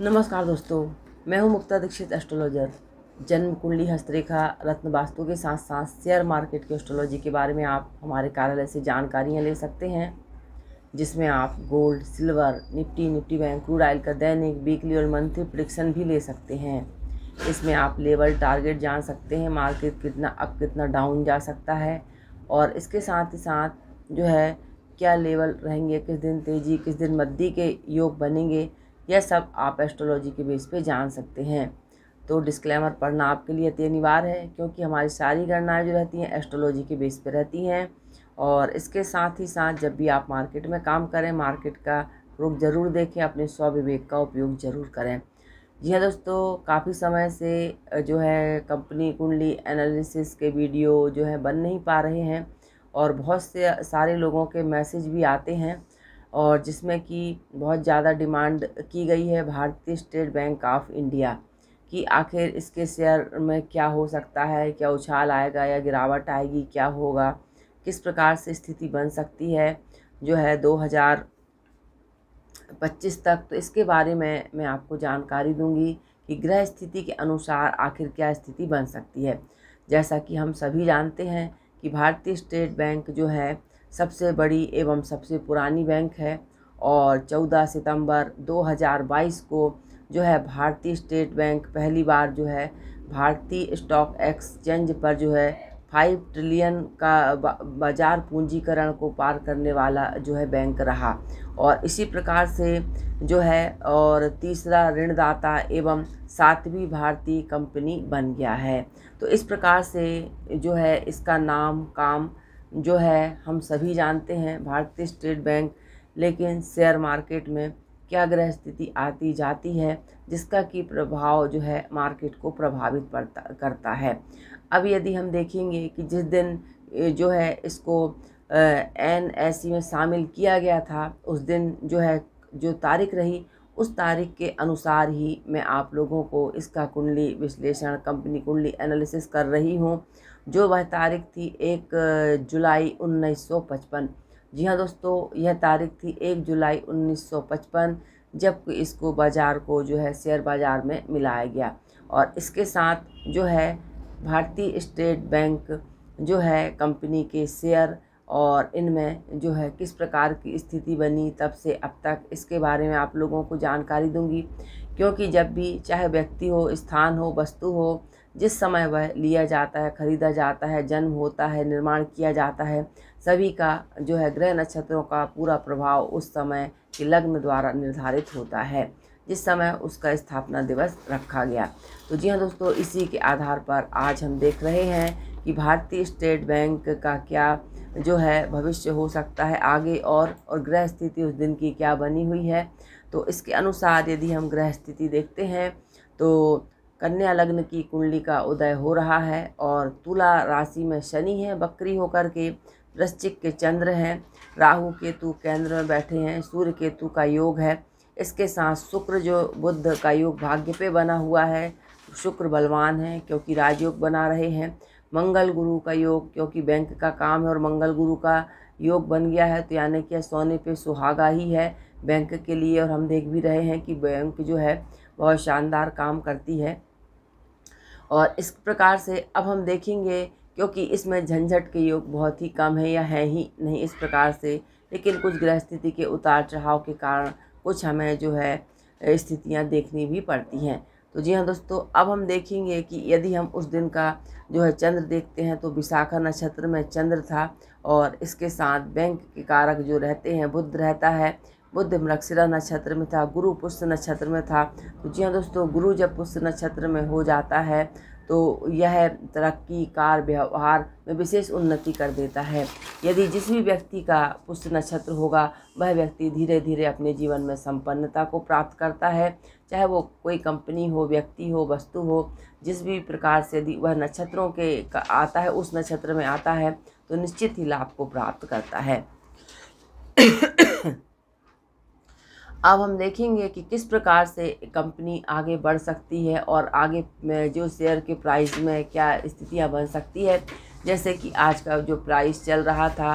नमस्कार दोस्तों मैं हूं मुक्ता दीक्षित एस्ट्रोलॉजर जन्म कुंडली हस्तरेखा रत्न वास्तु के साथ साथ शेयर मार्केट की एस्ट्रोलॉजी के बारे में आप हमारे कार्यालय से जानकारियां ले सकते हैं जिसमें आप gold silver Nifty Nifty bank crude oil का दैनिक वीकली और मंथली प्रिडिक्शन भी ले सकते हैं इसमें आप लेवल टारगेट जान सकते हैं मार्केट कितना अप कितना डाउन जा सकता है और इसके साथ ही साथ जो है क्या लेवल रहेंगे किस दिन तेज़ी किस दिन मद्दी के योग बनेंगे यह सब आप एस्ट्रोलॉजी के बेस पे जान सकते हैं तो डिस्क्लेमर पढ़ना आपके लिए अति अनिवार्य है क्योंकि हमारी सारी गणनाएँ जो रहती हैं एस्ट्रोलॉजी के बेस पे रहती हैं और इसके साथ ही साथ जब भी आप मार्केट में काम करें मार्केट का रुख ज़रूर देखें अपने स्वविवेक का उपयोग ज़रूर करें जी हाँ दोस्तों काफ़ी समय से जो है कंपनी कुंडली एनालिसिस के वीडियो जो है बन नहीं पा रहे हैं और बहुत से सारे लोगों के मैसेज भी आते हैं और जिसमें कि बहुत ज़्यादा डिमांड की गई है भारतीय स्टेट बैंक ऑफ इंडिया कि आखिर इसके शेयर में क्या हो सकता है क्या उछाल आएगा या गिरावट आएगी क्या होगा किस प्रकार से स्थिति बन सकती है जो है 2025 तक तो इसके बारे में मैं आपको जानकारी दूंगी कि ग्रह स्थिति के अनुसार आखिर क्या स्थिति बन सकती है जैसा कि हम सभी जानते हैं कि भारतीय स्टेट बैंक जो है सबसे बड़ी एवं सबसे पुरानी बैंक है और 14 सितंबर 2022 को जो है भारतीय स्टेट बैंक पहली बार जो है भारतीय स्टॉक एक्सचेंज पर जो है फाइव ट्रिलियन का बाजार पूंजीकरण को पार करने वाला जो है बैंक रहा और इसी प्रकार से जो है और तीसरा ऋणदाता एवं सातवीं भारतीय कंपनी बन गया है तो इस प्रकार से जो है इसका नाम काम जो है हम सभी जानते हैं भारतीय स्टेट बैंक लेकिन शेयर मार्केट में क्या ग्रह स्थिति आती जाती है जिसका कि प्रभाव जो है मार्केट को प्रभावित पड़ता करता है अब यदि हम देखेंगे कि जिस दिन जो है इसको एन एस में शामिल किया गया था उस दिन जो है जो तारीख रही उस तारीख के अनुसार ही मैं आप लोगों को इसका कुंडली विश्लेषण कंपनी कुंडली एनालिसिस कर रही हूँ जो वह तारीख थी एक जुलाई 1955 जी हाँ दोस्तों यह तारीख थी एक जुलाई 1955 जबकि इसको बाज़ार को जो है शेयर बाज़ार में मिलाया गया और इसके साथ जो है भारतीय स्टेट बैंक जो है कंपनी के शेयर और इनमें जो है किस प्रकार की स्थिति बनी तब से अब तक इसके बारे में आप लोगों को जानकारी दूंगी क्योंकि जब भी चाहे व्यक्ति हो स्थान हो वस्तु हो जिस समय वह लिया जाता है खरीदा जाता है जन्म होता है निर्माण किया जाता है सभी का जो है ग्रह नक्षत्रों का पूरा प्रभाव उस समय के लग्न द्वारा निर्धारित होता है जिस समय उसका स्थापना दिवस रखा गया तो जी हाँ दोस्तों इसी के आधार पर आज हम देख रहे हैं कि भारतीय स्टेट बैंक का क्या जो है भविष्य हो सकता है आगे और और ग्रह स्थिति उस दिन की क्या बनी हुई है तो इसके अनुसार यदि हम ग्रह स्थिति देखते हैं तो कन्या लग्न की कुंडली का उदय हो रहा है और तुला राशि में शनि है बकरी होकर के वृश्चिक के चंद्र हैं राहु केतु केंद्र में बैठे हैं सूर्य केतु का योग है इसके साथ शुक्र जो बुद्ध का योग भाग्य पे बना हुआ है शुक्र बलवान है क्योंकि राजयोग बना रहे हैं मंगल गुरु का योग क्योंकि बैंक का काम है और मंगल गुरु का योग बन गया है तो यानी कि सोने पे सुहागा ही है बैंक के लिए और हम देख भी रहे हैं कि बैंक जो है बहुत शानदार काम करती है और इस प्रकार से अब हम देखेंगे क्योंकि इसमें झंझट के योग बहुत ही कम है या है ही नहीं इस प्रकार से लेकिन कुछ ग्रह स्थिति के उतार चढ़ाव के कारण कुछ हमें जो है स्थितियाँ देखनी भी पड़ती हैं तो जी हाँ दोस्तों अब हम देखेंगे कि यदि हम उस दिन का जो है चंद्र देखते हैं तो विशाखा नक्षत्र में चंद्र था और इसके साथ बैंक के कारक जो रहते हैं बुद्ध रहता है बुद्ध मृक्षिरा नक्षत्र में था गुरु पुष्य नक्षत्र में था तो जी हाँ दोस्तों गुरु जब पुष्य नक्षत्र में हो जाता है तो यह तरक्की कार व्यवहार में विशेष उन्नति कर देता है यदि जिस भी व्यक्ति का पुष्य नक्षत्र होगा वह व्यक्ति धीरे धीरे अपने जीवन में संपन्नता को प्राप्त करता है चाहे वो कोई कंपनी हो व्यक्ति हो वस्तु हो जिस भी प्रकार से यदि वह नक्षत्रों के आता है उस नक्षत्र में आता है तो निश्चित ही लाभ को प्राप्त करता है अब हम देखेंगे कि किस प्रकार से कंपनी आगे बढ़ सकती है और आगे जो शेयर के प्राइस में क्या स्थितियां बन सकती है जैसे कि आज का जो प्राइस चल रहा था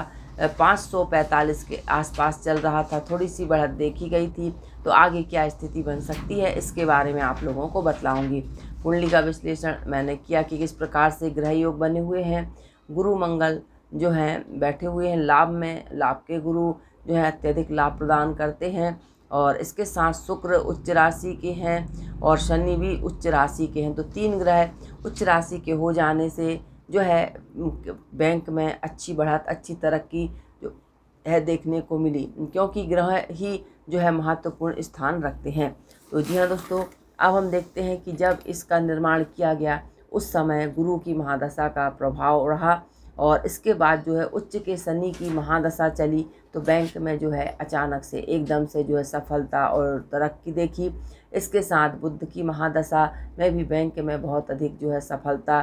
पाँच सौ पैंतालीस के आसपास चल रहा था थोड़ी सी बढ़त देखी गई थी तो आगे क्या स्थिति बन सकती है इसके बारे में आप लोगों को बतलाऊंगी कुंडली का विश्लेषण मैंने किया कि किस प्रकार से ग्रह योग बने हुए हैं गुरु मंगल जो हैं बैठे हुए हैं लाभ में लाभ के गुरु जो है अत्यधिक लाभ प्रदान करते हैं और इसके साथ शुक्र उच्च राशि के हैं और शनि भी उच्च राशि के हैं तो तीन ग्रह उच्च राशि के हो जाने से जो है बैंक में अच्छी बढ़त अच्छी तरक्की जो है देखने को मिली क्योंकि ग्रह ही जो है महत्वपूर्ण स्थान रखते हैं तो जी हाँ दोस्तों अब हम देखते हैं कि जब इसका निर्माण किया गया उस समय गुरु की महादशा का प्रभाव रहा और इसके बाद जो है उच्च के शनि की महादशा चली तो बैंक में जो है अचानक से एकदम से जो है सफलता और तरक्की देखी इसके साथ बुद्ध की महादशा में भी बैंक में बहुत अधिक जो है सफलता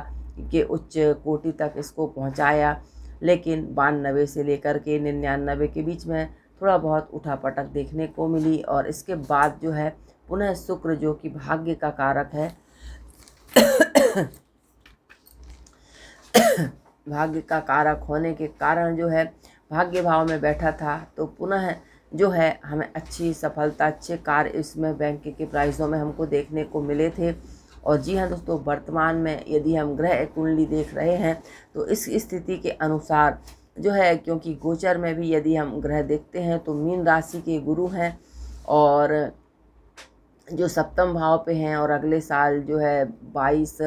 के उच्च कोटि तक इसको पहुंचाया लेकिन बानबे से लेकर के निन्यानबे के बीच में थोड़ा बहुत उठा पटक देखने को मिली और इसके बाद जो है पुनः शुक्र जो कि भाग्य का कारक है भाग्य का कारक होने के कारण जो है भाग्य भाव में बैठा था तो पुनः जो है हमें अच्छी सफलता अच्छे कार्य इसमें बैंक के प्राइसों में हमको देखने को मिले थे और जी हाँ दोस्तों वर्तमान में यदि हम ग्रह कुंडली देख रहे हैं तो इस स्थिति के अनुसार जो है क्योंकि गोचर में भी यदि हम ग्रह देखते हैं तो मीन राशि के गुरु हैं और जो सप्तम भाव पे हैं और अगले साल जो है बाईस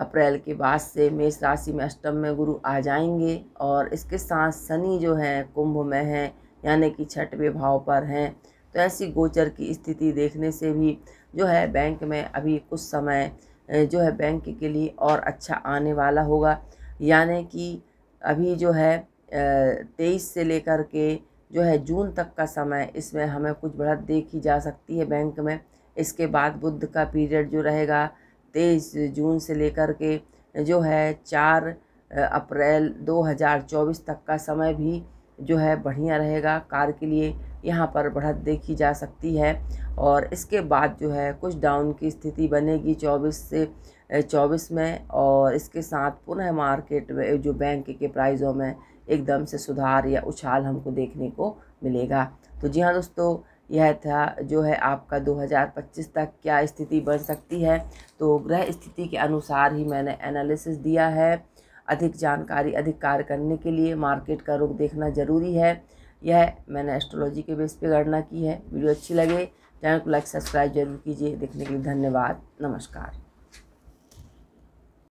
अप्रैल के बाद से मेष राशि में अष्टम में गुरु आ जाएंगे और इसके साथ शनि जो है कुंभ में है यानी कि छठवें भाव पर हैं तो ऐसी गोचर की स्थिति देखने से भी जो है बैंक में अभी कुछ समय जो है बैंक के लिए और अच्छा आने वाला होगा यानी कि अभी जो है तेईस से लेकर के जो है जून तक का समय इसमें हमें कुछ बढ़त देखी जा सकती है बैंक में इसके बाद बुद्ध का पीरियड जो रहेगा तेईस जून से लेकर के जो है चार अप्रैल 2024 तक का समय भी जो है बढ़िया रहेगा कार के लिए यहाँ पर बढ़त देखी जा सकती है और इसके बाद जो है कुछ डाउन की स्थिति बनेगी 24 से 24 में और इसके साथ पुनः मार्केट में जो बैंक के प्राइज़ों में एकदम से सुधार या उछाल हमको देखने को मिलेगा तो जी हाँ दोस्तों यह था जो है आपका 2025 तक क्या स्थिति बन सकती है तो ग्रह स्थिति के अनुसार ही मैंने एनालिसिस दिया है अधिक जानकारी अधिक कार्य करने के लिए मार्केट का रुख देखना ज़रूरी है यह मैंने एस्ट्रोलॉजी के बेस पे गणना की है वीडियो अच्छी लगे चैनल को लाइक सब्सक्राइब जरूर कीजिए देखने के लिए धन्यवाद नमस्कार